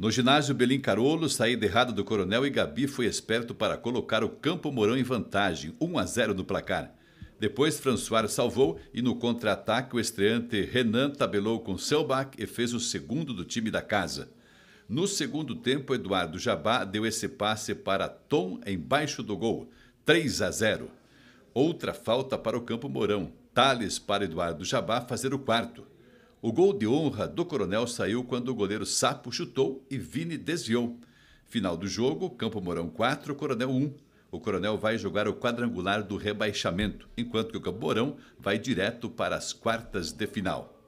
No ginásio Belim Carolo, saída errada do Coronel e Gabi foi esperto para colocar o Campo Mourão em vantagem, 1 a 0 no placar. Depois, François salvou e no contra-ataque o estreante Renan tabelou com Selbach e fez o segundo do time da casa. No segundo tempo, Eduardo Jabá deu esse passe para Tom embaixo do gol, 3 a 0. Outra falta para o Campo Mourão. Thales para Eduardo Jabá fazer o quarto. O gol de honra do Coronel saiu quando o goleiro Sapo chutou e Vini desviou. Final do jogo, Campo Mourão 4, Coronel 1. O Coronel vai jogar o quadrangular do rebaixamento, enquanto que o Campo Mourão vai direto para as quartas de final.